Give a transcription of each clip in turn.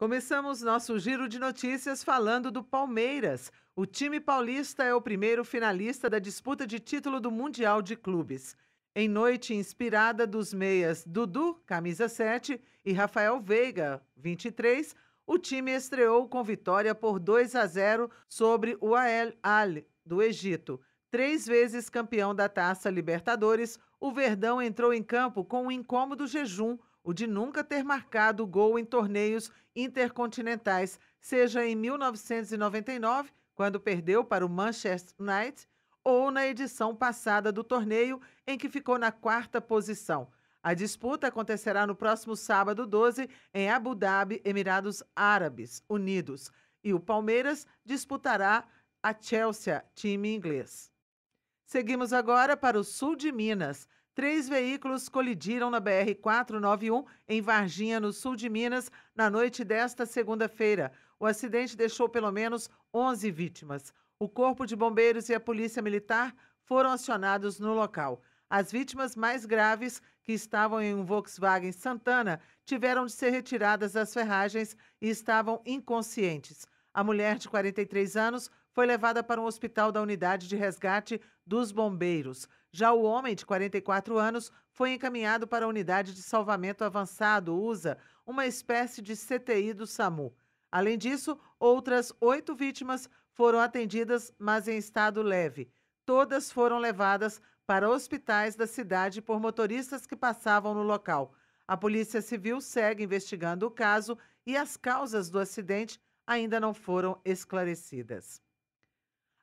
Começamos nosso giro de notícias falando do Palmeiras. O time paulista é o primeiro finalista da disputa de título do Mundial de Clubes. Em noite inspirada dos meias Dudu, camisa 7, e Rafael Veiga, 23, o time estreou com vitória por 2 a 0 sobre o Al Al do Egito. Três vezes campeão da Taça Libertadores, o Verdão entrou em campo com um incômodo jejum o de nunca ter marcado gol em torneios intercontinentais, seja em 1999, quando perdeu para o Manchester United, ou na edição passada do torneio, em que ficou na quarta posição. A disputa acontecerá no próximo sábado 12 em Abu Dhabi, Emirados Árabes Unidos, e o Palmeiras disputará a Chelsea, time inglês. Seguimos agora para o sul de Minas três veículos colidiram na BR-491 em Varginha, no sul de Minas, na noite desta segunda-feira. O acidente deixou pelo menos 11 vítimas. O Corpo de Bombeiros e a Polícia Militar foram acionados no local. As vítimas mais graves, que estavam em um Volkswagen Santana, tiveram de ser retiradas das ferragens e estavam inconscientes. A mulher de 43 anos foi levada para um hospital da unidade de resgate dos bombeiros. Já o homem, de 44 anos, foi encaminhado para a unidade de salvamento avançado, USA, uma espécie de CTI do SAMU. Além disso, outras oito vítimas foram atendidas, mas em estado leve. Todas foram levadas para hospitais da cidade por motoristas que passavam no local. A Polícia Civil segue investigando o caso e as causas do acidente ainda não foram esclarecidas.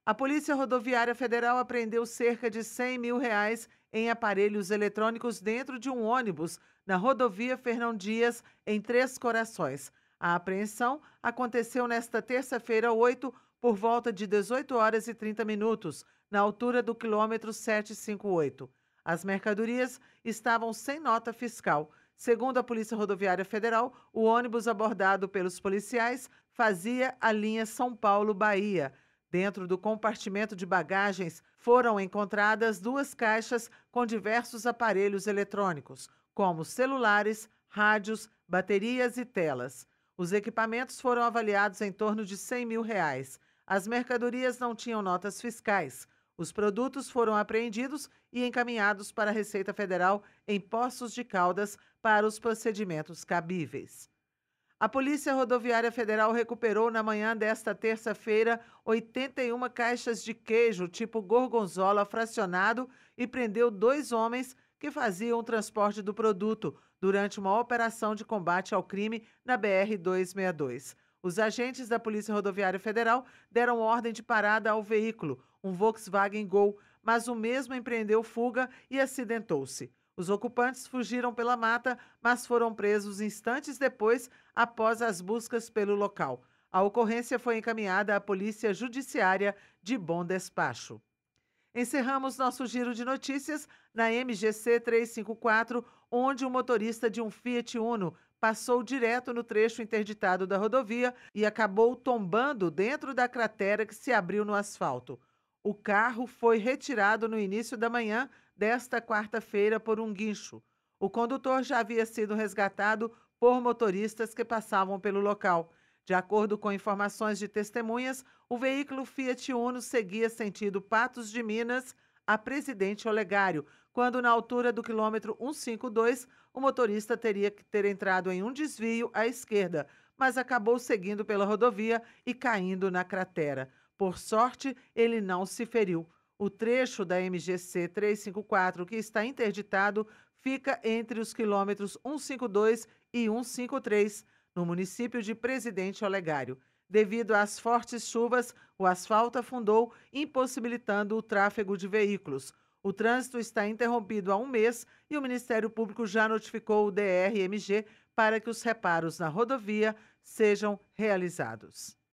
A Polícia Rodoviária Federal apreendeu cerca de 100 mil reais em aparelhos eletrônicos dentro de um ônibus na rodovia Fernão Dias, em Três Corações. A apreensão aconteceu nesta terça-feira, 8, por volta de 18 horas e 30 minutos, na altura do quilômetro 758. As mercadorias estavam sem nota fiscal. Segundo a Polícia Rodoviária Federal, o ônibus abordado pelos policiais fazia a linha São Paulo-Bahia. Dentro do compartimento de bagagens foram encontradas duas caixas com diversos aparelhos eletrônicos, como celulares, rádios, baterias e telas. Os equipamentos foram avaliados em torno de 100 mil reais. As mercadorias não tinham notas fiscais. Os produtos foram apreendidos e encaminhados para a Receita Federal em Poços de Caldas para os procedimentos cabíveis. A Polícia Rodoviária Federal recuperou na manhã desta terça-feira 81 caixas de queijo tipo gorgonzola fracionado e prendeu dois homens que faziam o transporte do produto durante uma operação de combate ao crime na BR-262. Os agentes da Polícia Rodoviária Federal deram ordem de parada ao veículo, um Volkswagen Gol, mas o mesmo empreendeu fuga e acidentou-se. Os ocupantes fugiram pela mata, mas foram presos instantes depois, após as buscas pelo local. A ocorrência foi encaminhada à Polícia Judiciária de Bom Despacho. Encerramos nosso giro de notícias na MGC 354, onde o um motorista de um Fiat Uno passou direto no trecho interditado da rodovia e acabou tombando dentro da cratera que se abriu no asfalto. O carro foi retirado no início da manhã desta quarta-feira por um guincho. O condutor já havia sido resgatado por motoristas que passavam pelo local. De acordo com informações de testemunhas, o veículo Fiat Uno seguia sentido Patos de Minas a Presidente Olegário, quando na altura do quilômetro 152, o motorista teria que ter entrado em um desvio à esquerda, mas acabou seguindo pela rodovia e caindo na cratera. Por sorte, ele não se feriu. O trecho da MGC 354, que está interditado, fica entre os quilômetros 152 e 153, no município de Presidente Olegário. Devido às fortes chuvas, o asfalto afundou, impossibilitando o tráfego de veículos. O trânsito está interrompido há um mês e o Ministério Público já notificou o DRMG para que os reparos na rodovia sejam realizados.